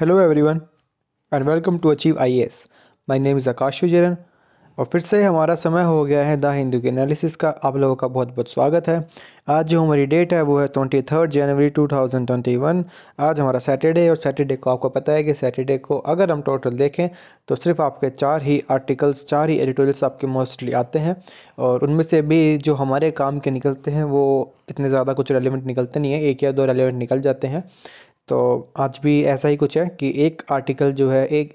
Hello everyone and welcome to achieve IAS my name is Akash Vijayan और फिर से हमारा समय हो गया है द हिंदू के एनालिसिस का आप लोगों का बहुत बहुत स्वागत है आज जो हमारी डेट है वो है twenty third January two thousand twenty one आज हमारा सैटरडे और सैटरडे को आपको पता है कि सैटरडे को अगर हम टोटल देखें तो सिर्फ आपके चार ही आर्टिकल्स चार ही एडिटोरियल्स आपके मोस्टली आते हैं और उनमें से भी जो हमारे काम के निकलते हैं वो इतने ज़्यादा कुछ रेलिवेंट निकलते नहीं हैं एक या दो रेलिवेंट निकल जाते हैं तो आज भी ऐसा ही कुछ है कि एक आर्टिकल जो है एक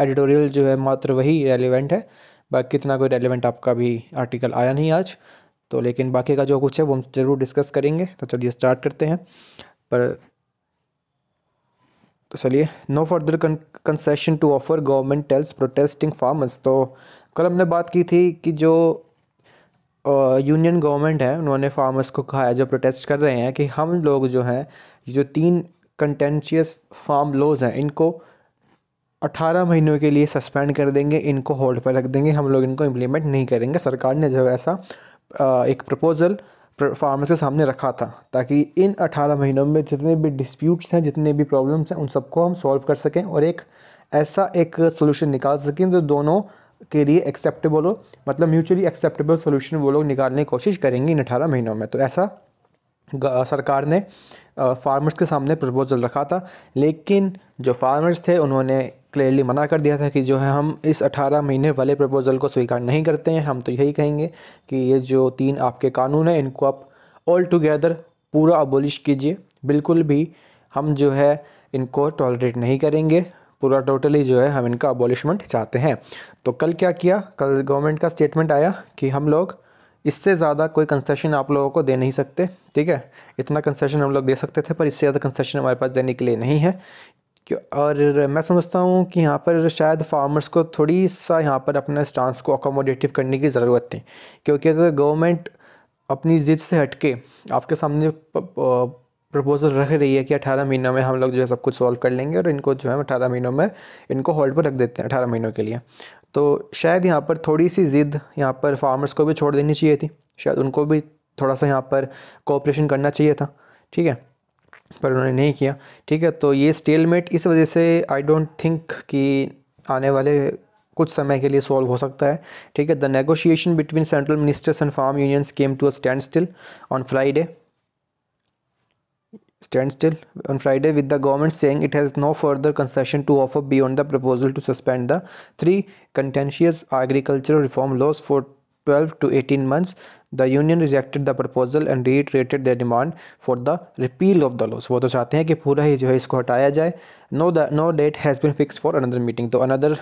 एडिटोरियल जो है मात्र वही रेलिवेंट है बाकी इतना कोई रेलिवेंट आपका भी आर्टिकल आया नहीं आज तो लेकिन बाकी का जो कुछ है वो हम ज़रूर डिस्कस करेंगे तो चलिए स्टार्ट करते हैं पर तो चलिए no further concession to offer government tells protesting farmers तो कल हमने बात की थी कि जो यूनियन गवर्नमेंट है उन्होंने फार्मर्स को कहा है जो प्रोटेस्ट कर रहे हैं कि हम लोग जो हैं जो तीन कंटेंशियस फार्म लॉज हैं इनको 18 महीनों के लिए सस्पेंड कर देंगे इनको होल्ड पर रख देंगे हम लोग इनको इम्प्लीमेंट नहीं करेंगे सरकार ने जो ऐसा एक प्रपोजल फार्मर्स के सामने रखा था ताकि इन 18 महीनों में जितने भी डिस्प्यूट्स हैं जितने भी प्रॉब्लम्स हैं उन सबको हम सॉल्व कर सकें और एक ऐसा एक सोल्यूशन निकाल सकें जो दोनों के लिए एक्सेप्टेबल हो मतलब म्यूचुअली एक्सेप्टेबल सोल्यूशन वो लोग निकालने की कोशिश करेंगे इन अठारह महीनों में तो ऐसा सरकार ने फार्मर्स के सामने प्रपोजल रखा था लेकिन जो फार्मर्स थे उन्होंने क्लियरली मना कर दिया था कि जो है हम इस 18 महीने वाले प्रपोजल को स्वीकार नहीं करते हैं हम तो यही कहेंगे कि ये जो तीन आपके कानून हैं इनको आप ऑल टुगेदर पूरा अबोलिश कीजिए बिल्कुल भी हम जो है इनको टॉलरेट नहीं करेंगे पूरा टोटली जो है हम इनका अबोलिशमेंट चाहते हैं तो कल क्या किया कल गवर्नमेंट का स्टेटमेंट आया कि हम लोग इससे ज़्यादा कोई कंसेशन आप लोगों को दे नहीं सकते ठीक है इतना कंसेशन हम लोग दे सकते थे पर इससे ज़्यादा कंसेशन हमारे पास देने के लिए नहीं है और मैं समझता हूँ कि यहाँ पर शायद फार्मर्स को थोड़ी सा यहाँ पर अपने स्टांस को अकोमोडेटिव करने की ज़रूरत थी क्योंकि अगर गवर्नमेंट अपनी ज़िद से हटके आपके सामने प्रपोजल रख रही है कि अठारह महीनों में हम लोग जो है सब कुछ सॉल्व कर लेंगे और इनको जो है अठारह महीनों में इनको होल्ड पर रख देते हैं अठारह महीनों के लिए तो शायद यहाँ पर थोड़ी सी ज़िद यहाँ पर फार्मर्स को भी छोड़ देनी चाहिए थी शायद उनको भी थोड़ा सा यहाँ पर कोऑपरेशन करना चाहिए था ठीक है पर उन्होंने नहीं किया ठीक है तो ये स्टेलमेट इस वजह से आई डोंट थिंक कि आने वाले कुछ समय के लिए सॉल्व हो सकता है ठीक है the negotiation between central ministers and farm unions came to a standstill on Friday standstill on Friday with the government saying it has no further concession to offer beyond the proposal to suspend the three contentious agricultural reform laws for 12 to 18 months. The union rejected the proposal and reiterated their demand for the repeal of the laws. वो तो चाहते हैं कि पूरा ही जो है इसको हटाया जाए no the no date has been fixed for another meeting तो अनदर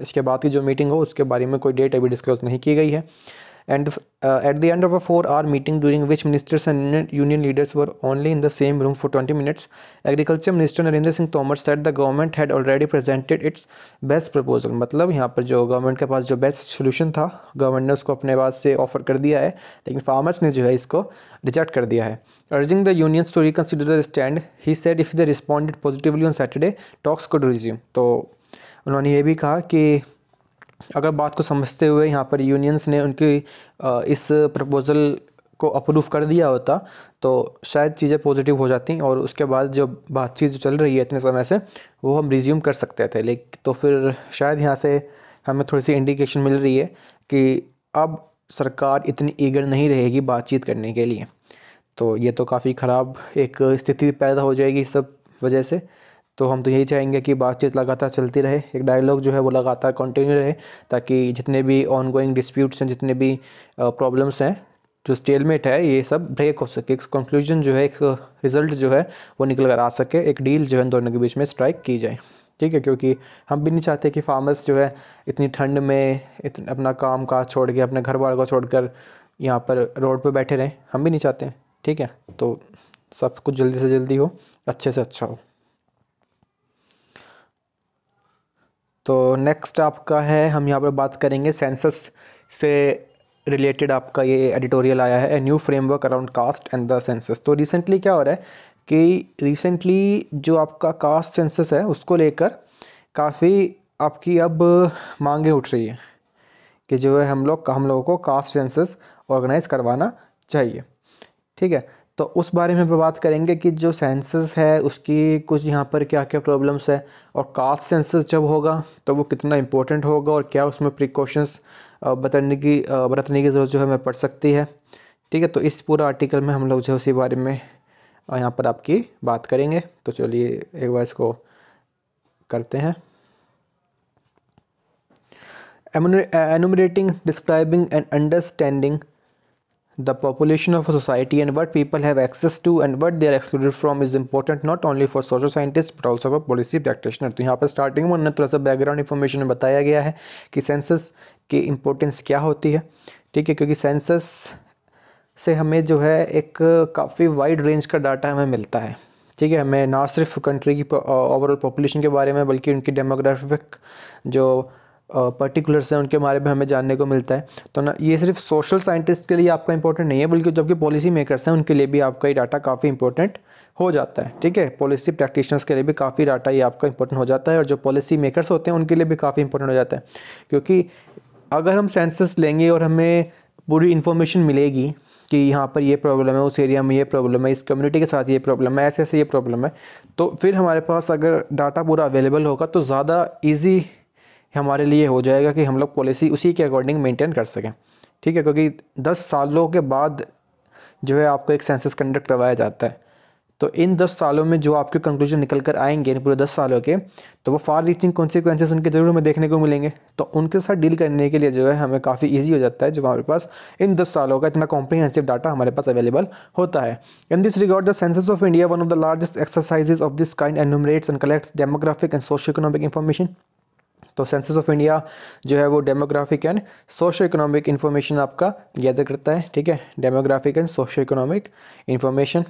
इसके बाद की जो मीटिंग हो उसके बारे में कोई डेट अभी डिस्क्लोज नहीं की गई है and uh, at the end of a 4 hour meeting during which ministers and union leaders were only in the same room for 20 minutes agriculture minister Narendra Singh Tomar said the government had already presented its best proposal मतलब यहाँ पर जो government के पास जो best solution था government ने उसको अपने पास से ऑफर कर दिया है लेकिन फार्मर्स ने जो है इसको रिजेक्ट कर दिया है urging the unions to reconsider the stand he said if they responded positively on Saturday talks could resume तो उन्होंने ये भी कहा कि अगर बात को समझते हुए यहाँ पर यूनियंस ने उनकी इस प्रपोज़ल को अप्रूव कर दिया होता तो शायद चीज़ें पॉजिटिव हो जाती और उसके बाद जो बातचीत चल रही है इतने समय से वो हम रिज्यूम कर सकते थे लेकिन तो फिर शायद यहाँ से हमें थोड़ी सी इंडिकेशन मिल रही है कि अब सरकार इतनी ईगर नहीं रहेगी बातचीत करने के लिए तो ये तो काफ़ी ख़राब एक स्थिति पैदा हो जाएगी इस सब वजह से तो हम तो यही चाहेंगे कि बातचीत लगातार चलती रहे एक डायलॉग जो है वो लगातार कंटिन्यू रहे ताकि जितने भी ऑनगोइंग डिस्प्यूट्स हैं जितने भी प्रॉब्लम्स हैं जो स्टेलमेट है ये सब ब्रेक हो सके एक कंक्लूजन जो है एक रिजल्ट जो है वो निकल कर आ सके एक डील जो है दोनों के बीच में स्ट्राइक की जाए ठीक है क्योंकि हम भी नहीं चाहते कि फार्मर्स जो है इतनी ठंड में इतन, अपना काम काज छोड़ के अपने घर बार को छोड़ कर यहाँ पर रोड पर बैठे रहें हम भी नहीं चाहते हैं ठीक है तो सब कुछ जल्दी से जल्दी हो अच्छे से अच्छा हो तो नेक्स्ट आपका है हम यहाँ पर बात करेंगे सेंसस से रिलेटेड आपका ये एडिटोरियल आया है a new framework around caste and the census तो रिसेंटली क्या हो रहा है कि रिसेंटली जो आपका कास्ट सेंसस है उसको लेकर काफ़ी आपकी अब मांगे उठ रही है कि जो है हम लोग हम लोगों को कास्ट सेंसस ऑर्गेनाइज करवाना चाहिए ठीक है तो उस बारे में बात करेंगे कि जो सेंसेस है उसकी कुछ यहाँ पर क्या क्या प्रॉब्लम्स है और कास्ट सेंसस जब होगा तो वो कितना इम्पोर्टेंट होगा और क्या उसमें प्रिकॉशंस बरतने की बरतने की ज़रूरत जो है हमें पड़ सकती है ठीक है तो इस पूरा आर्टिकल में हम लोग जो है उसी बारे में यहाँ पर आपकी बात करेंगे तो चलिए एक बार इसको करते हैं enumerating describing and understanding the population of a society and what people have access to and what they are excluded from is important not only for social scientists but also for policy practitioner तो यहाँ पर starting में उन्होंने थोड़ा सा background information में बताया गया है कि सेंसस की इम्पोर्टेंस क्या होती है ठीक है क्योंकि सेंसस से हमें जो है एक काफ़ी वाइड रेंज का डाटा हमें मिलता है ठीक है हमें ना सिर्फ कंट्री की ओवरऑल पॉपुलेशन के बारे में बल्कि उनकी डेमोग्राफिक जो पर्टिकुलर्स हैं उनके बारे में हमें जानने को मिलता है तो ना ये सिर्फ सोशल साइंटिस्ट के लिए आपका इंपॉर्टेंट नहीं है बल्कि जबकि पॉलिसी मेकर्स हैं उनके लिए भी आपका ये डाटा काफ़ी इंपॉर्टेंट हो जाता है ठीक है पॉलिसी प्रैक्टिशनर्स के लिए भी काफ़ी डाटा ये आपका इंपॉर्टेंट हो जाता है और जो पॉलिसी मेकर्स होते हैं उनके लिए भी काफ़ी इंपॉर्टेंट हो जाता है क्योंकि अगर हम सेंसस लेंगे और हमें पूरी इन्फॉर्मेशन मिलेगी कि यहाँ पर ये प्रॉब्लम है उस एरिया में ये प्रॉब्लम है इस कम्युनिटी के साथ ये प्रॉब्लम है ऐसे ऐसे ये प्रॉब्लम है तो फिर हमारे पास अगर डाटा पूरा अवेलेबल होगा तो ज़्यादा ईजी हमारे लिए हो जाएगा कि हम लोग पॉलिसी उसी के अकॉर्डिंग मेंटेन कर सकें ठीक है क्योंकि दस सालों के बाद जो है आपको एक सेंसस कंडक्ट करवाया जाता है तो इन दस सालों में जो आपके कंक्लूजन निकल कर आएंगे इन पूरे दस सालों के तो वो फार रीचिंग कॉन्सिक्वेंसेज उनके ज़रूर हमें देखने को मिलेंगे तो उनके साथ डील करने के लिए जो है हमें काफ़ी ईजी हो जाता है जब हमारे पास इन दस सालों का इतना कॉम्प्रीहेंसिव डाटा हमारे पास अवेलेबल होता है in this regard the census of India one of the largest exercises of this kind enumerates and collects demographic and socio economic information तो सेंसस ऑफ इंडिया जो है वो demographic and socio economic information आपका gather करता है ठीक है demographic and socio economic information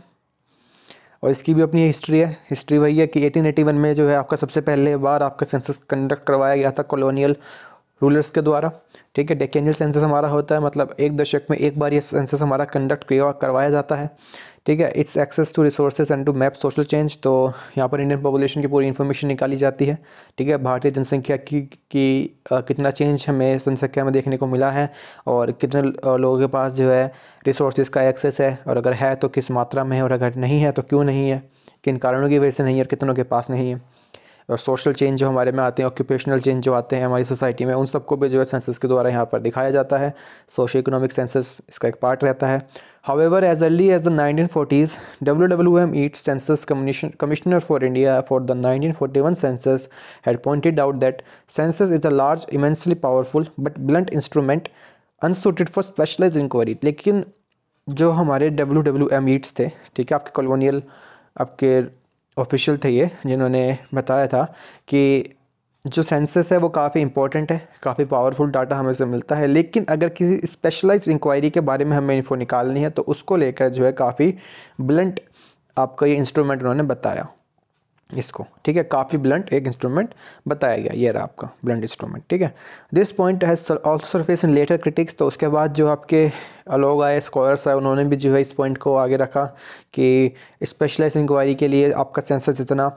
और इसकी भी अपनी हिस्ट्री है हिस्ट्री वही है कि 1881 में जो है आपका सबसे पहले बार आपका सेंसस कंडक्ट करवाया गया था कॉलोनियल रूलर्स के द्वारा ठीक है डेकेनियल सेंसस हमारा होता है मतलब एक दशक में एक बार ये सेंसस हमारा कंडक्ट करवाया जाता है ठीक है it's access to resources and to map social change तो यहाँ पर इंडियन पॉपुलेशन की पूरी इन्फॉर्मेशन निकाली जाती है ठीक है भारतीय जनसंख्या की, की आ, कितना चेंज हमें जनसंख्या में देखने को मिला है और कितने लोगों के पास जो है रिसोर्सेज का एक्सेस है और अगर है तो किस मात्रा में है और अगर नहीं है तो क्यों नहीं है किन कारणों की वजह से नहीं है और कितनों के पास नहीं है और सोशल चेंज जो हमारे में आते हैं ऑक्यूपेशनल चेंज जो आते हैं हमारी सोसाइटी में उन सबको भी जो है सेंसस के द्वारा यहाँ पर दिखाया जाता है सोशो इकोनॉमिक सेंसस इसका एक पार्ट रहता है However, as early as the 1940s, WWM WWME Census Commissioner for India for the 1941 census had pointed out that census is a large, immensely powerful but blunt instrument unsuited for specialise inquiry लेकिन जो हमारे W W M Yeats थे ठीक है आपके colonial आपके official थे ये जिन्होंने बताया था कि जो सेंसस है वो काफ़ी इंपॉर्टेंट है काफ़ी पावरफुल डाटा हमें से मिलता है लेकिन अगर किसी स्पेशलाइज्ड इंक्वायरी के बारे में हमें इन्फो निकालनी है तो उसको लेकर जो है काफ़ी ब्लंट आपका ये इंस्ट्रूमेंट उन्होंने बताया इसको ठीक है काफ़ी ब्लंट एक इंस्ट्रूमेंट बताया गया ये रहा आपका ब्लंट इंस्ट्रूमेंट ठीक है this point has also surface in later critics तो उसके बाद जो आपके लोग आए स्कॉलर्स आए उन्होंने भी जो है इस पॉइंट को आगे रखा कि स्पेशलाइज इंक्वायरी के लिए आपका सेंसस इतना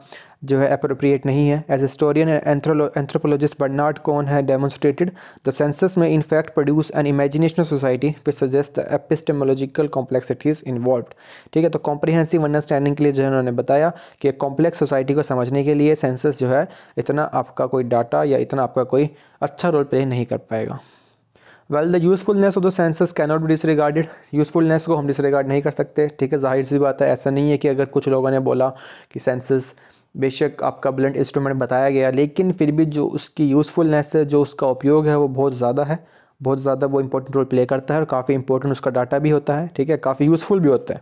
जो है अप्रोप्रिएट नहीं है एज हिस्टोरियन एंथ्रोपोलॉजिस्ट बर्नार्ड कौन है डेमोस्ट्रेटेड द सेंसस में in fact produce an imaginational society which suggest the epistemological complexities involve ठीक है तो कॉम्प्रिहेंसिव अंडरस्टैंडिंग के लिए जो है उन्होंने बताया कि कॉम्प्लेक्स सोसाइटी को समझने के लिए सेंसस जो है इतना आपका कोई डाटा या इतना आपका कोई अच्छा रोल प्ले नहीं कर पाएगा well the usefulness of the census cannot be disregarded usefulness को हम डिसरिगार्ड नहीं कर सकते ठीक है जाहिर सी बात है ऐसा नहीं है कि अगर कुछ लोगों ने बोला कि सेंसस बेशक आपका ब्लेंड इंस्ट्रूमेंट बताया गया लेकिन फिर भी जो उसकी यूज़फुलनेस है जो उसका उपयोग है वो बहुत ज़्यादा है बहुत ज़्यादा वो इंपॉर्टेंट रोल प्ले करता है और काफ़ी इंपॉर्टेंट उसका डाटा भी होता है ठीक है काफ़ी यूज़फुल भी होता है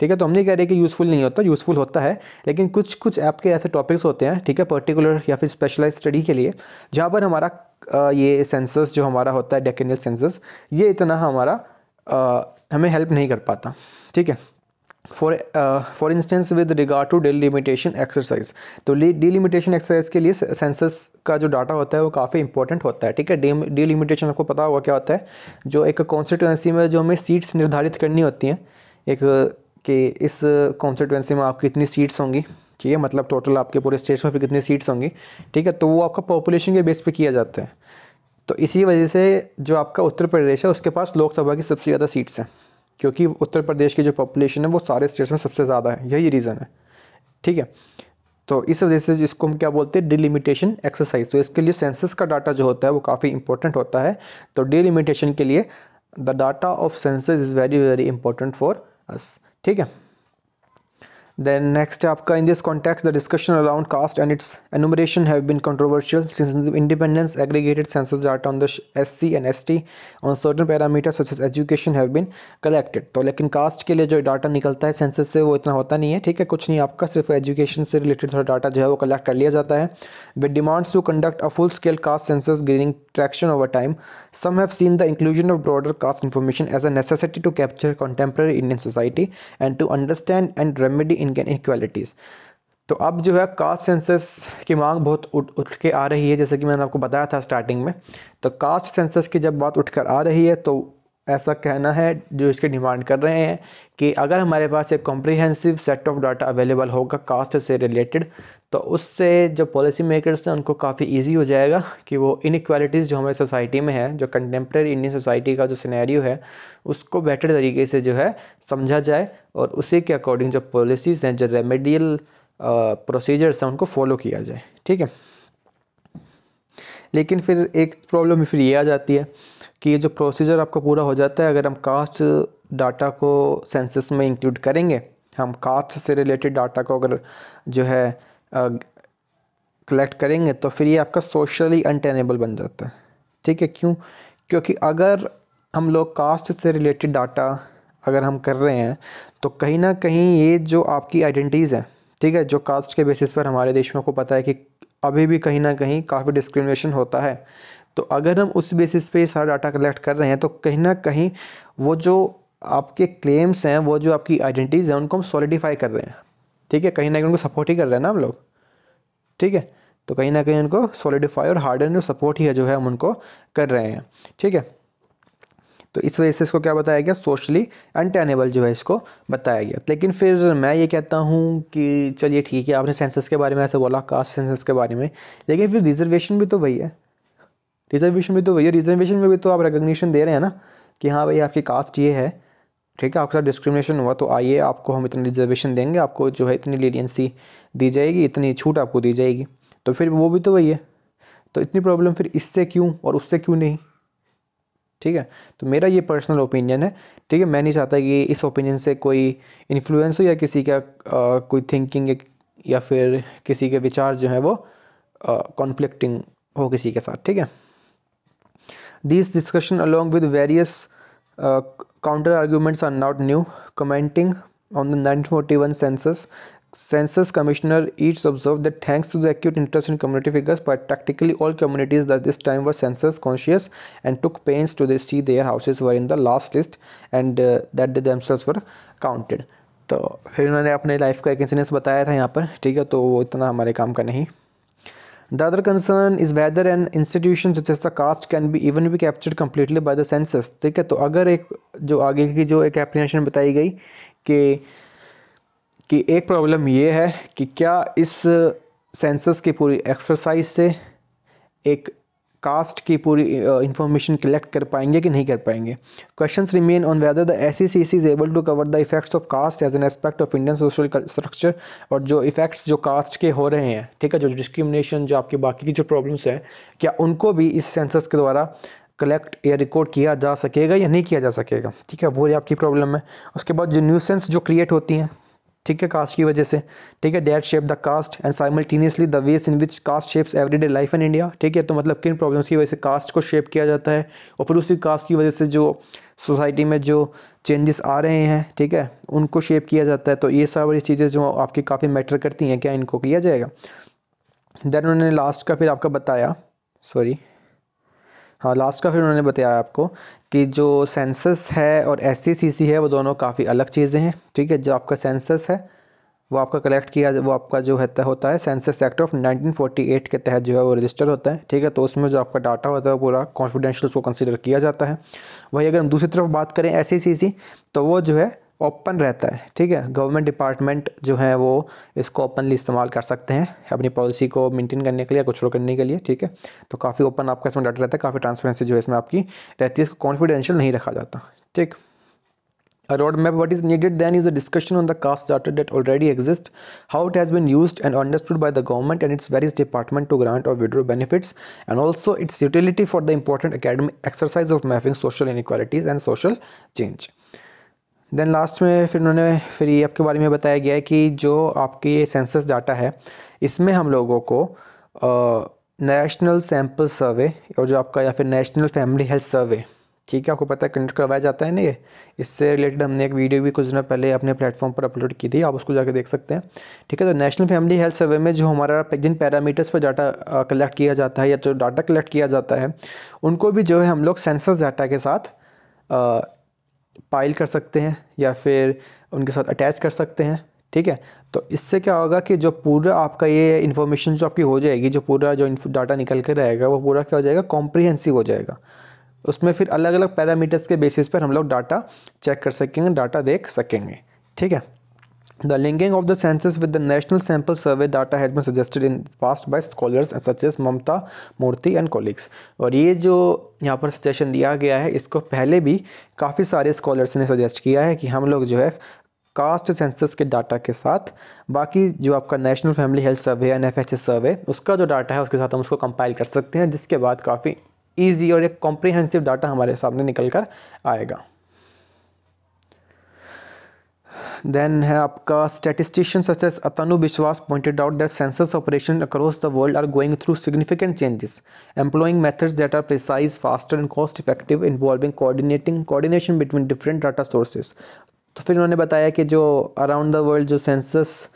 ठीक है तो हम नहीं कह रहे कि यूज़फुल नहीं होता यूज़फुल होता है लेकिन कुछ कुछ ऐप के ऐसे टॉपिक्स होते हैं ठीक है पर्टिकुलर या फिर स्पेशलाइज स्टडी के लिए जहाँ पर हमारा ये सेंसस जो हमारा होता है डेकेनियल सेंसस ये इतना हमारा हमें हेल्प नहीं कर पाता ठीक है for for instance with regard to delimitation exercise तो डिलिमिटेशन एक्सरसाइज के लिए सेंसस का जो डाटा होता है वो काफ़ी इंपॉर्टेंट होता है ठीक है डिलिमिटेशन आपको पता होगा क्या होता है जो एक कॉन्स्टिट्यूएंसी में जो हमें सीट्स निर्धारित करनी होती हैं एक कि इस कॉन्स्टिट्यूएंसी में आपकी इतनी सीट्स होंगी ठीक है मतलब टोटल आपके पूरे स्टेट्स में फिर कितनी सीट्स होंगी ठीक है तो वो आपका पॉपुलेशन के बेस पे किया जाता है तो इसी वजह से जो आपका उत्तर प्रदेश है उसके पास लोकसभा की सबसे ज़्यादा सीट्स हैं क्योंकि उत्तर प्रदेश की जो पॉपुलेशन है वो सारे स्टेट्स में सबसे ज़्यादा है यही रीज़न है ठीक है तो इस वजह से इसको हम क्या बोलते हैं डिलिमिटेशन एक्सरसाइज तो इसके लिए सेंसस का डाटा जो होता है वो काफ़ी इंपॉर्टेंट होता है तो डिलिमिटेशन के लिए the data of census is very very important for us ठीक है Then next, in this context, the discussion around caste and its enumeration have been controversial since the independence aggregated census data on the SC and ST on certain parameters such as education have been collected. So, but caste के जो data निकलता है census से वो इतना होता नहीं है, ठीक है कुछ education related थोड़ा data जो है वो collect कर We demands to conduct a full-scale caste census gaining traction over time. Some have seen the inclusion of broader caste information as a necessity to capture contemporary Indian society and to understand and remedy inequalities तो अब जो है caste census की मांग बहुत उठ उठ के आ रही है जैसे कि मैंने आपको बताया था स्टार्टिंग में तो कास्ट सेंसस की जब बात उठकर आ रही है तो ऐसा कहना है जो इसके डिमांड कर रहे हैं कि अगर हमारे पास एक comprehensive set of data available होगा कास्ट से रिलेटेड तो उससे जो पॉलिसी मेकर्स हैं उनको काफ़ी इजी हो जाएगा कि वो इनक्वालिटीज़ जो हमारी सोसाइटी में है जो कंटेम्प्रेरी इंडियन सोसाइटी का जो सिनेरियो है उसको बेटर तरीके से जो है समझा जाए और उसी के अकॉर्डिंग जो पॉलिसीज़ हैं जो रेमेडियल प्रोसीजर्स हैं उनको फॉलो किया जाए ठीक है लेकिन फिर एक प्रॉब्लम फिर ये आ जाती है कि ये जो प्रोसीजर आपका पूरा हो जाता है अगर हम कास्ट डाटा को सेंसस में इंक्लूड करेंगे हम कास्ट से रिलेटेड डाटा को अगर जो है कलेक्ट करेंगे तो फिर ये आपका सोशली अनटेनेबल बन जाता है ठीक है क्यों क्योंकि अगर हम लोग कास्ट से रिलेटेड डाटा अगर हम कर रहे हैं तो कहीं ना कहीं ये जो आपकी आइडेंटिटीज़ हैं ठीक है जो कास्ट के बेसिस पर हमारे देश में को पता है कि अभी भी कहीं ना कहीं काफ़ी डिस्क्रिमिनेशन होता है तो अगर हम उस बेसिस पे सारा डाटा कलेक्ट कर रहे हैं तो कहीं ना कहीं वो जो आपके क्लेम्स हैं वो जो आपकी आइडेंटिटीज़ हैं उनको हम सॉलिडिफाई कर रहे हैं ठीक है कहीं ना कहीं उनको सपोर्ट ही कर रहे हैं ना हम लोग ठीक है तो कहीं ना कहीं उनको सॉलिडिफाई और हार्डन एंड सपोर्ट ही है जो है हम उनको कर रहे हैं ठीक है तो इस वजह से इसको क्या बताया गया सोशली अनटेनेबल जो है इसको बताया गया लेकिन फिर मैं ये कहता हूँ कि चलिए ठीक है आपने सेंसस के बारे में ऐसे बोला कास्ट सेंसस के बारे में लेकिन फिर रिजर्वेशन भी तो वही है रिजर्वेशन में तो भैया रिजर्वेशन में भी तो आप रिकोगनीशन दे रहे हैं ना कि हाँ भाई आपकी कास्ट ये है ठीक है आपके साथ डिस्क्रिमिनेशन हुआ तो आइए आपको हम इतनी रिजर्वेशन देंगे आपको जो है इतनी लीडियंसी दी जाएगी इतनी छूट आपको दी जाएगी तो फिर वो भी तो वही है तो इतनी प्रॉब्लम फिर इससे क्यों और उससे क्यों नहीं ठीक है तो मेरा ये पर्सनल ओपिनियन है ठीक है मैं नहीं चाहता कि इस ओपिनियन से कोई इन्फ्लुएंस हो या किसी का आ, कोई थिंकिंग या फिर किसी के विचार जो है वो कॉन्फ्लिक्टिंग हो किसी के साथ ठीक है These discussion along with various uh, counter arguments are not new. Commenting on the 1941 census, census commissioner each observed that thanks to the acute interest in community figures but practically all communities that this time were census conscious and took pains to see their houses were in the last list and uh, that they themselves were counted तो फिर उन्होंने अपने life का एक incidence बताया था यहाँ पर ठीक है तो वो इतना हमारे काम का नहीं The other concern is whether an institution such as the caste can be even be captured completely by the census ठीक है तो अगर एक जो आगे की जो एक एप्लीकेशन बताई गई कि कि एक प्रॉब्लम ये है कि क्या इस सेंसस की पूरी एक्सरसाइज से एक कास्ट की पूरी इंफॉर्मेशन कलेक्ट कर पाएंगे कि नहीं कर पाएंगे questions remain on whether the S C C is able to cover the effects of caste as an aspect of Indian social structure और जो इफेक्ट्स जो कास्ट के हो रहे हैं ठीक है जो डिस्क्रिमिनेशन जो आपके बाकी की जो प्रॉब्लम्स हैं क्या उनको भी इस सेंसस के द्वारा कलेक्ट या रिकॉर्ड किया जा सकेगा या नहीं किया जा सकेगा ठीक है वो आपकी प्रॉब्लम है उसके बाद जो न्यूसेंस जो क्रिएट होती हैं ठीक है कास्ट की वजह से ठीक है that shape the caste and simultaneously the ways in which caste shapes everyday life in India ठीक है तो मतलब किन प्रॉब्लम्स की वजह से कास्ट को शेप किया जाता है और फिर उसी कास्ट की वजह से जो सोसाइटी में जो चेंजेस आ रहे हैं ठीक है उनको शेप किया जाता है तो ये सारी चीज़ें जो आपकी काफ़ी मैटर करती हैं क्या इनको किया जाएगा देन उन्होंने लास्ट का फिर आपका बताया सॉरी हाँ लास्ट का फिर उन्होंने बताया आपको कि जो सेंसस है और एस सी है वो दोनों काफ़ी अलग चीज़ें हैं ठीक है जो आपका सेंसस है वो आपका कलेक्ट किया वो आपका जो है होता है सेंसस एक्ट ऑफ 1948 के तहत जो है वो रजिस्टर होता है ठीक है तो उसमें जो आपका डाटा होता है वो पूरा कॉन्फिडेंशियल उसको कंसिडर किया जाता है वही अगर हम दूसरी तरफ बात करें एस तो वो जो है ओपन रहता है ठीक है गवर्नमेंट डिपार्टमेंट जो है वो इसको ओपनली इस्तेमाल कर सकते हैं अपनी पॉलिसी को मेंटेन करने के लिए कुछ और करने के लिए ठीक है तो काफ़ी ओपन आपका इसमें डाटा रहता है काफ़ी ट्रांसपेरेंसी जो है इसमें आपकी रहती है इसको कॉन्फिडेंशियल नहीं रखा जाता ठीक road map what is needed then is a discussion on the caste data that already exist how it has been use and understood by the government and its various departments to grant और withdraw benefits and also its utility for the important academic exercise of mapping social inequalities and social change then last में फिर उन्होंने फिर ये आपके बारे में बताया गया है कि जो आपकी ये सेंसस डाटा है इसमें हम लोगों को नेशनल सैम्पल सर्वे और जो आपका या फिर नेशनल फैमिली हेल्थ सर्वे ठीक है आपको पता है कंडक्ट करवाया जाता है ना ये इससे रिलेटेड हमने एक वीडियो भी कुछ दिनों पहले अपने प्लेटफॉर्म पर अपलोड की थी आप उसको जाकर देख सकते हैं ठीक है तो नेशनल फैमिली हेल्थ सर्वे में जो हमारा जिन पैरामीटर्स पर डाटा कलेक्ट किया जाता है या जो डाटा कलेक्ट किया जाता है उनको भी जो है हम लोग सेंसस डाटा के साथ पाइल कर सकते हैं या फिर उनके साथ अटैच कर सकते हैं ठीक है तो इससे क्या होगा कि जो पूरा आपका ये इन्फॉर्मेशन जो आपकी हो जाएगी जो पूरा जो डाटा निकल के रहेगा वो पूरा क्या हो जाएगा कॉम्प्रिहेंसिव हो जाएगा उसमें फिर अलग अलग पैरामीटर्स के बेसिस पर हम लोग डाटा चेक कर सकेंगे डाटा देख सकेंगे ठीक है The linking of the census with the national sample survey data has been suggested in past by scholars such as Mamta Murthy and colleagues. और ये जो यहाँ पर सजेशन दिया गया है इसको पहले भी काफ़ी सारे स्कॉलर्स ने सजेस्ट किया है कि हम लोग जो है कास्ट सेंसस के डाटा के साथ बाकी जो आपका national family health survey N F survey उसका जो डाटा है उसके साथ हम उसको कंपाइल कर सकते हैं जिसके बाद काफ़ी ईजी और एक कॉम्प्रिहेंसिव डाटा हमारे सामने निकल कर आएगा देन है आपका statistician such as Atanu Biswas pointed out that census operation across the world are going through significant changes employing methods that are precise faster and cost effective involving coordinating coordination between different data sources तो फिर उन्होंने बताया कि जो around the world जो census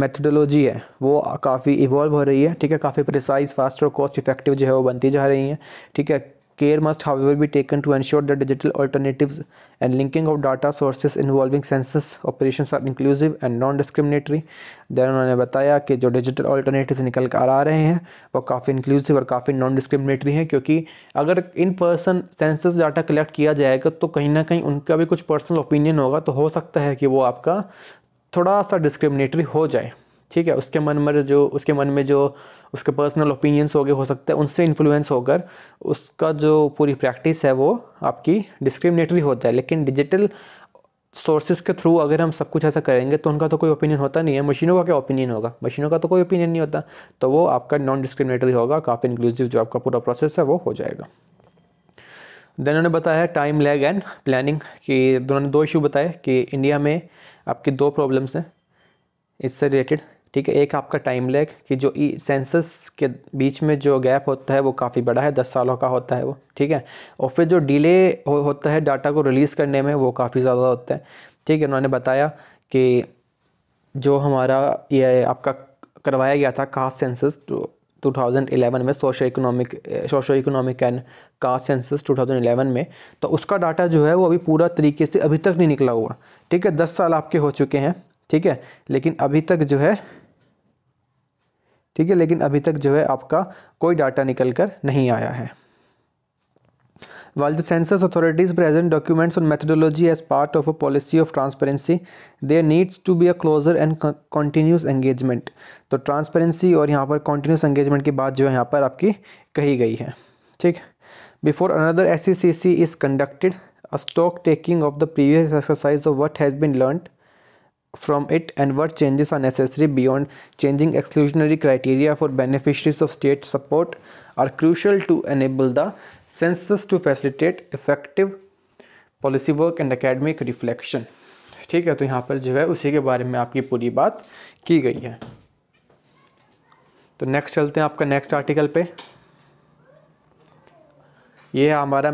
methodology है वो काफ़ी इवॉल्व हो रही है ठीक है काफ़ी प्रिसाइज फास्ट और कॉस्ट इफेक्टिव जो है वो बनती जा रही हैं ठीक है Care must however be taken to ensure that digital alternatives and linking of data sources involving census operations are inclusive and non-discriminatory then उन्होंने बताया कि जो digital alternatives निकल कर आ रहे हैं वो काफ़ी inclusive और काफ़ी non non-discriminatory हैं क्योंकि अगर in person census data collect किया जाएगा तो कहीं ना कहीं उनका भी कुछ personal opinion होगा तो हो सकता है कि वो आपका थोड़ा सा discriminatory हो जाए ठीक है उसके मन में जो उसके मन में जो उसके पर्सनल ओपिनियंस हो गए हो सकते हैं उनसे इन्फ्लुएंस होकर उसका जो पूरी प्रैक्टिस है वो आपकी डिस्क्रिमिनेटरी होता है लेकिन डिजिटल सोर्सेज के थ्रू अगर हम सब कुछ ऐसा करेंगे तो उनका तो कोई ओपिनियन होता नहीं है मशीनों का क्या ओपिनियन होगा मशीनों का तो कोई ओपिनियन नहीं होता तो वो आपका नॉन डिस्क्रिमिनेटरी होगा काफ़ी इंक्लूसिव जो आपका पूरा प्रोसेस है वो हो जाएगा देन उन्होंने बताया टाइम लैग एंड प्लानिंग कि उन्होंने दो इशू बताए कि इंडिया में आपकी दो प्रॉब्लम्स हैं इससे रिलेटेड ठीक है एक आपका टाइम लैग कि जो ई सेंसस के बीच में जो गैप होता है वो काफ़ी बड़ा है दस सालों का होता है वो ठीक है और फिर जो डिले हो, होता है डाटा को रिलीज़ करने में वो काफ़ी ज़्यादा होता है ठीक है उन्होंने बताया कि जो हमारा ये आपका करवाया गया था कास्ट सेंसस तो 2011 में socio economic socio economic and caste census 2011 में तो उसका डाटा जो है वो अभी पूरा तरीके से अभी तक नहीं निकला हुआ ठीक है दस साल आपके हो चुके हैं ठीक है लेकिन अभी तक जो है ठीक है लेकिन अभी तक जो है आपका कोई डाटा निकल कर नहीं आया है world census authorities present documents on methodology as part of a policy of transparency there needs to be a closer and continuous engagement तो ट्रांसपेरेंसी और यहाँ पर कॉन्टीन्यूस एंगेजमेंट की बात जो है यहाँ पर आपकी कही गई है ठीक before another S C C is conducted a stock taking of the previous exercise of what has been learned from it and what changes are necessary beyond changing exclusionary criteria for beneficiaries of state support are crucial to enable the census to facilitate effective policy work and academic reflection ठीक है तो यहाँ पर जो है उसी के बारे में आपकी पूरी बात की गई है तो नेक्स्ट चलते हैं आपका नेक्स्ट आर्टिकल पे ये है हमारा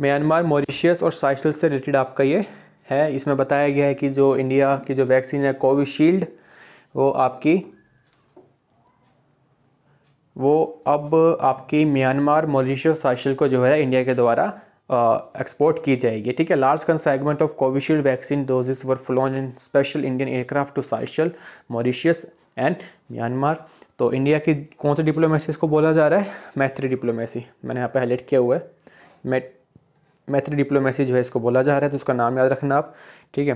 म्यांमार मॉरिशियस और साइशल से रिलेटेड आपका ये है इसमें बताया गया है कि जो इंडिया की जो वैक्सीन है कोविशील्ड वो आपकी वो अब आपकी म्यांमार मॉरिशियस साइशल को जो है इंडिया के द्वारा एक्सपोर्ट की जाएगी ठीक है लार्ज कन segment of Covishield vaccine doses were flown in special Indian aircraft to Seychelles Mauritius and Myanmar तो इंडिया की कौन सी डिप्लोमेसी इसको बोला जा रहा है मैथ्री डिप्लोमेसी मैंने यहाँ पे हाईलाइट किया हुआ है मेट मैथ्री डिप्लोमेसी जो है इसको बोला जा रहा है तो उसका नाम याद रखना आप ठीक है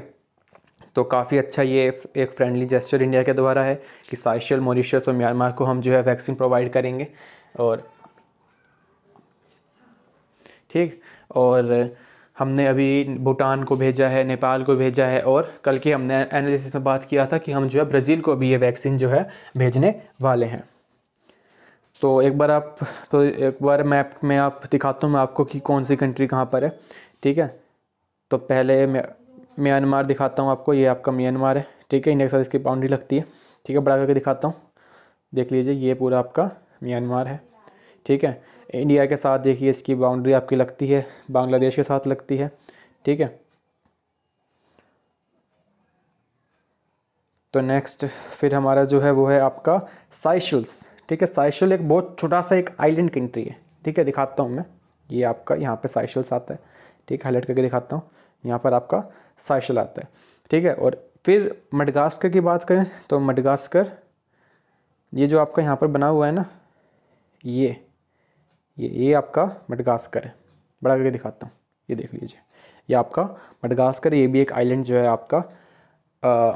तो काफ़ी अच्छा ये एक फ्रेंडली जेस्चर इंडिया के द्वारा है कि साइशल मॉरिशस और म्यांमार को हम जो है वैक्सीन प्रोवाइड करेंगे और ठीक और हमने अभी भूटान को भेजा है नेपाल को भेजा है और कल के हमने एनालिसिस में बात किया था कि हम जो है ब्राज़ील को भी ये वैक्सीन जो है भेजने वाले हैं तो एक बार आप तो एक बार मैप में आप दिखाता हूँ मैं आपको कि कौन सी कंट्री कहाँ पर है ठीक है तो पहले म्यांमार दिखाता हूँ आपको ये आपका म्यांमार है ठीक है इंडिया के साथ इसकी बाउंड्री लगती है ठीक है बड़ा करके दिखाता हूँ देख लीजिए ये पूरा आपका म्यांमार है ठीक है इंडिया के साथ देखिए इसकी बाउंड्री आपकी लगती है बांग्लादेश के साथ लगती है ठीक है तो नेक्स्ट फिर हमारा जो है वो है आपका साइशल्स ठीक है साइशल एक बहुत छोटा सा एक आइलैंड कंट्री है ठीक है दिखाता हूँ मैं ये आपका यहाँ पे साइशल्स आता है ठीक है हाईलाइट करके दिखाता हूँ यहाँ पर आपका साइशल आता है ठीक है और फिर मडगास्कर की बात करें तो मडगास्कर ये जो आपका यहाँ पर बना हुआ है ना ये ये ये आपका मडगास्कर है बड़ा करके दिखाता हूँ ये देख लीजिए ये आपका मडगास्कर ये भी एक आइलैंड जो है आपका आ,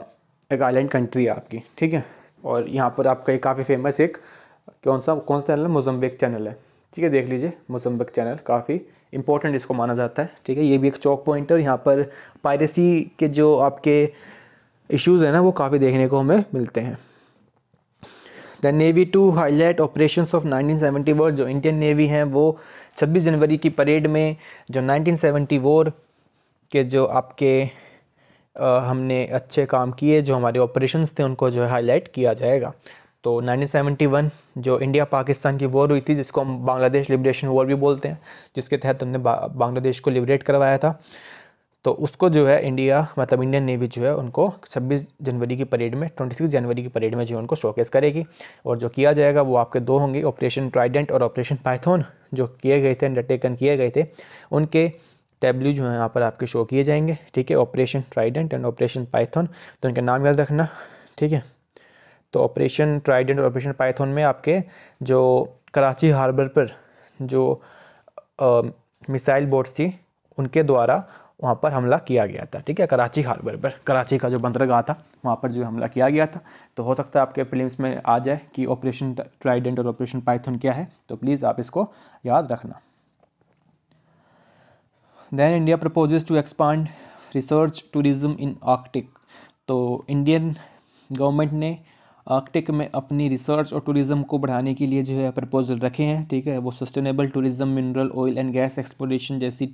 एक आइलैंड कंट्री है आपकी ठीक है और यहाँ पर आपका एक काफ़ी फेमस एक कौन सा कौन सा चैनल है मोजम्बिक चैनल है ठीक है देख लीजिए मोजम्बिक चैनल काफ़ी इंपॉर्टेंट इसको माना जाता है ठीक है ये भी एक चौक पॉइंट है और यहाँ पर पायरेसी के जो आपके इश्यूज़ हैं ना वो काफ़ी देखने को हमें मिलते हैं the navy to highlight operation of 1970 war जो इंडियन नेवी हैं वो 26 जनवरी की परेड में जो 1970 वॉर के जो आपके आ, हमने अच्छे काम किए जो हमारे ऑपरेशंस थे उनको जो है हाईलाइट किया जाएगा तो 1971 जो इंडिया पाकिस्तान की वॉर हुई थी जिसको हम बांग्लादेश लिबरेशन वॉर भी बोलते हैं जिसके तहत हमने बांग्लादेश को लिबरेट करवाया था तो उसको जो है इंडिया मतलब इंडियन नेवी जो है उनको 26 जनवरी की परेड में 26 जनवरी की परेड में जो है उनको शोकेस करेगी और जो किया जाएगा वो आपके दो होंगे ऑपरेशन ट्राइडेंट और ऑपरेशन पाइथोन जो किए गए थे अंडरटेकन किए गए थे उनके टैबलू जो है यहाँ पर आपके शो किए जाएंगे ठीक है operation trident and operation python तो उनका नाम याद रखना ठीक है तो ऑपरेशन ट्राइडेंट और ऑपरेशन पाइथन में आपके जो कराची हार्बर पर जो आ, मिसाइल बोट्स थी उनके द्वारा वहाँ पर हमला किया गया था ठीक है कराची हार्बर पर कराची का जो बंदरगाह था वहाँ पर जो हमला किया गया था तो हो सकता है आपके फिल्म्स में आ जाए कि ऑपरेशन ट्राइडेंट और ऑपरेशन पाइथन क्या है तो प्लीज़ आप इसको याद रखना then India proposes to expand research tourism in Arctic तो इंडियन गवर्नमेंट ने आर्कटिक में अपनी रिसर्च और टूरिज़्म को बढ़ाने के लिए जो है प्रपोजल रखे हैं ठीक है वो sustainable tourism mineral oil and gas exploration जैसी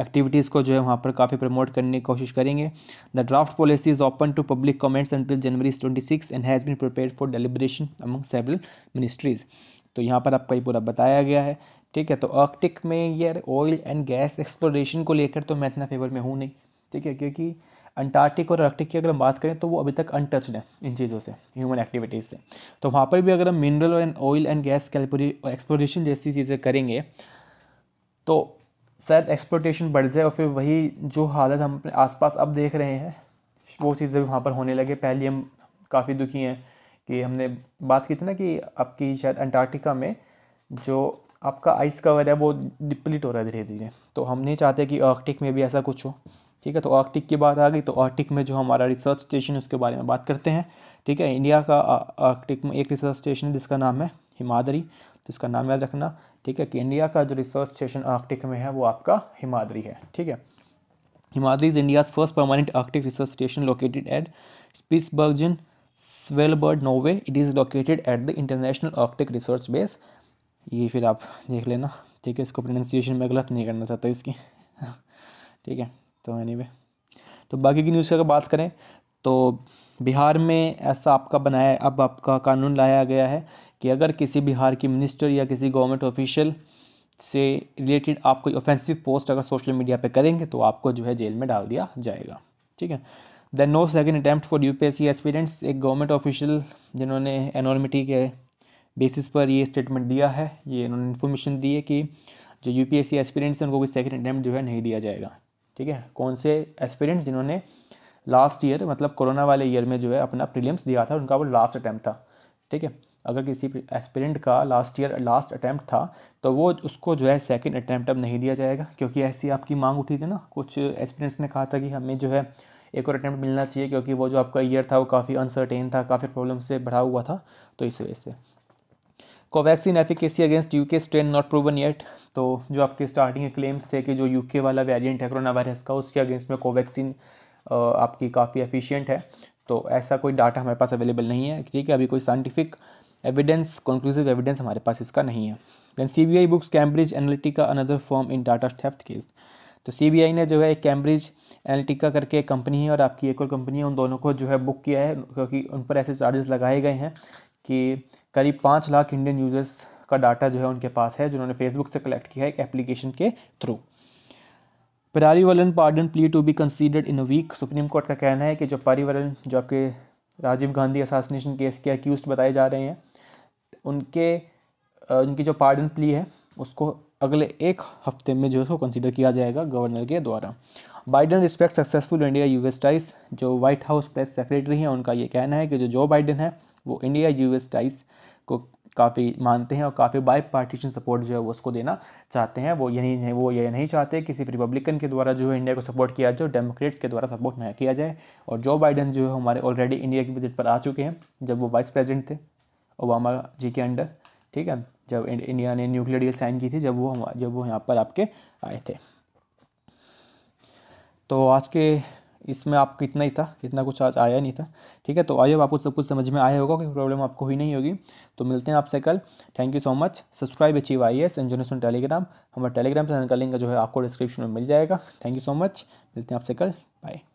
एक्टिविटीज़ को जो है वहाँ पर काफ़ी प्रमोट करने की कोशिश करेंगे the draft policy is open to public comments until January twenty six and has been prepare for deliberation among several ministries तो यहाँ पर आपका ये पूरा बताया गया है ठीक है तो आर्कटिक में यार ऑयल एंड गैस एक्सप्लोरेशन को लेकर तो मैं इतना फेवर में हूँ नहीं ठीक है क्योंकि अंटार्कटिक और आर्कटिक की अगर हम बात करें तो वो अभी तक अनटचड है इन चीज़ों से ह्यूमन एक्टिविटीज़ से तो वहाँ पर भी अगर हम mineral and oil and gas कैलपोरी एक्सप्लोरेशन जैसी चीज़ें करेंगे तो शायद एक्सप्लोटेशन बढ़ जाए और फिर वही जो हालत हम अपने आसपास अब देख रहे हैं वो चीज़ें भी वहाँ पर होने लगे पहले हम काफ़ी दुखी हैं कि हमने बात की थी ना कि आपकी शायद अंटार्कटिका में जो आपका आइस कवर है वो डिप्लीट हो रहा है धीरे धीरे तो हम नहीं चाहते कि आर्कटिक में भी ऐसा कुछ हो ठीक है तो आर्टिक की बात आ गई तो आर्टिक में जो हमारा रिसर्च स्टेशन है उसके बारे में बात करते हैं ठीक है इंडिया का आर्टिक में एक रिसर्च स्टेशन है जिसका नाम है हिमादरी तो इसका नाम याद रखना ठीक है कि इंडिया का जो रिसर्च स्टेशन आर्कटिक में है वो आपका हिमादरी है ठीक है Himadri is India's first permanent Arctic research station located at Spitsbergen Svalbard Norway it is located at the international Arctic research base ये फिर आप देख लेना ठीक है इसको प्रोनाउंसिएशन में गलत नहीं करना चाहता इसकी ठीक है तो एनी anyway, तो बाकी की न्यूज़ की अगर बात करें तो बिहार में ऐसा आपका बनाया अब आपका कानून लाया गया है कि अगर किसी बिहार की मिनिस्टर या किसी गवर्नमेंट ऑफिशियल से रिलेटेड आप कोई ऑफेंसिव पोस्ट अगर सोशल मीडिया पे करेंगे तो आपको जो है जेल में डाल दिया जाएगा ठीक है then no second attempt for U P aspirants एक गवर्नमेंट ऑफिशियल जिन्होंने एनॉर्मिटी के बेसिस पर ये स्टेटमेंट दिया है ये इन्होंने इन्फॉर्मेशन दी है कि जो यू पी एस्पिरेंट्स हैं उनको कोई सेकेंड अटैम्प्ट जो है नहीं दिया जाएगा ठीक है कौन से एक्सपीरियंट्स जिन्होंने लास्ट ईयर मतलब कोरोना वाले ईयर में जो है अपना प्रीलियम्स दिया था उनका वो लास्ट अटैम्प्ट था ठीक है अगर किसी एस्पिरेंट का लास्ट ईयर लास्ट अटैम्प्ट था तो वो उसको जो है सेकंड अटैम्प्ट अब नहीं दिया जाएगा क्योंकि ऐसी आपकी मांग उठी थी ना कुछ एस्पिरेंट्स ने कहा था कि हमें जो है एक और अटैम्प्ट मिलना चाहिए क्योंकि वो जो आपका ईयर था वो काफ़ी अनसर्टेन था काफ़ी प्रॉब्लम से बढ़ा हुआ था तो इस वजह से Covaxin efficacy against UK strain not proven yet तो जो आपके स्टार्टिंग के क्लेम्स थे कि जो यूके वाला वेरिएंट है कोरोना वायरस का उसके अगेंस्ट में कोवैक्सीन आपकी काफ़ी एफिशिएंट है तो ऐसा कोई डाटा हमारे पास अवेलेबल नहीं है ठीक है अभी कोई साइंटिफिक एविडेंस कंक्लूसिव एविडेंस हमारे पास इसका नहीं है then C B I books Cambridge Analytica another firm in data theft case तो सी बी आई ने जो है कैम्ब्रिज एनालिटिका करके एक कंपनी है और आपकी एक और कंपनी है उन दोनों को जो है बुक किया है क्योंकि उन पर ऐसे चार्जेस लगाए गए हैं कि करीब पाँच लाख इंडियन यूजर्स का डाटा जो है उनके पास है जिन्होंने फेसबुक से कलेक्ट किया है एक एप्लीकेशन के through Perarivalan pardon plea to be considered in a week supreme court का कहना है कि जो परिवारन जो आपके राजीव गांधी असासिनेशन केस के अक्यूज बताए जा रहे हैं उनके उनकी जो पार्डन प्ली है उसको अगले एक हफ्ते में जो है उसको कंसिडर किया जाएगा गवर्नर के द्वारा Biden respect successful India US ties जो व्हाइट हाउस प्रेस सेक्रेटरी हैं उनका ये कहना है कि जो जो बाइडन है वो इंडिया यूएस टाइस को काफ़ी मानते हैं और काफ़ी बाई पार्टीशन सपोर्ट जो है वो उसको देना चाहते हैं वो यही नहीं वो ये नहीं चाहते किसी रिपब्लिकन के द्वारा जो है इंडिया को सपोर्ट किया जाए डेमोक्रेट्स के द्वारा सपोर्ट ना किया जाए और जो बाइडन जो है हमारे ऑलरेडी इंडिया की विजिट पर आ चुके हैं जब वो वाइस प्रेजिडेंट थे ओबामा जी के अंडर ठीक है जब इंडिया ने न्यूक्लियर डील साइन की थी जब वो हम जब वो यहाँ पर आपके आए थे तो आज के इसमें आपको इतना ही था इतना कुछ आज आया नहीं था ठीक है तो आइए आपको सब कुछ समझ में आया होगा कोई प्रॉब्लम आपको हुई नहीं होगी तो मिलते हैं आपसे कल thank you so much subscribe achieve I S एंजोनेशन टेलीग्राम हमारे टेलीग्राम चैनल का लिंक जो है आपको डिस्क्रिप्शन में मिल जाएगा थैंक यू सो मच मिलते हैं आपसे कल बाय